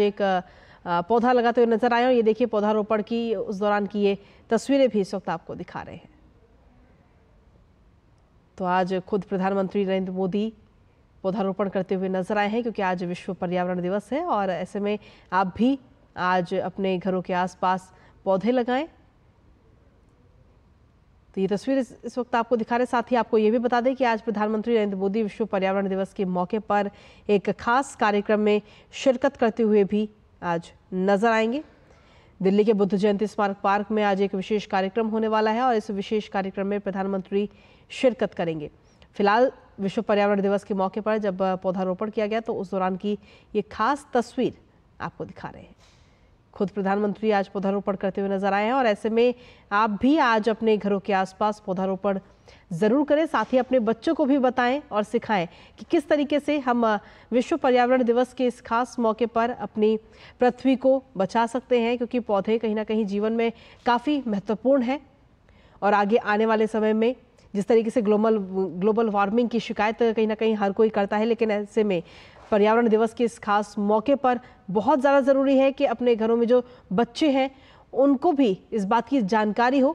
एक पौधा लगाते हुए नजर आए और ये देखिए पौधारोपण की उस दौरान की ये तस्वीरें भी इस वक्त आपको दिखा रहे हैं तो आज खुद प्रधानमंत्री नरेंद्र मोदी पौधारोपण करते हुए नजर आए हैं क्योंकि आज विश्व पर्यावरण दिवस है और ऐसे में आप भी आज अपने घरों के आसपास पौधे लगाएं तो ये तस्वीर इस, वक्त आपको दिखा रहे साथ ही आपको ये भी बता दें कि आज प्रधानमंत्री नरेंद्र मोदी विश्व पर्यावरण दिवस के मौके पर एक खास कार्यक्रम में शिरकत करते हुए भी आज नजर आएंगे दिल्ली के बुद्ध जयंती स्मारक पार्क में आज एक विशेष कार्यक्रम होने वाला है और इस विशेष कार्यक्रम में प्रधानमंत्री शिरकत करेंगे फिलहाल विश्व पर्यावरण दिवस के मौके पर जब पौधारोपण किया गया तो उस दौरान की ये खास तस्वीर आपको दिखा रहे हैं खुद प्रधानमंत्री आज पौधारोपण करते हुए नजर आए हैं और ऐसे में आप भी आज अपने घरों के आसपास पौधारोपण ज़रूर करें साथ ही अपने बच्चों को भी बताएं और सिखाएं कि किस तरीके से हम विश्व पर्यावरण दिवस के इस खास मौके पर अपनी पृथ्वी को बचा सकते हैं क्योंकि पौधे कहीं ना कहीं जीवन में काफ़ी महत्वपूर्ण हैं और आगे आने वाले समय में जिस तरीके से ग्लोबल ग्लोबल वार्मिंग की शिकायत कहीं ना कहीं हर कोई करता है लेकिन ऐसे में पर्यावरण दिवस के इस खास मौके पर बहुत ज़्यादा ज़रूरी है कि अपने घरों में जो बच्चे हैं उनको भी इस बात की जानकारी हो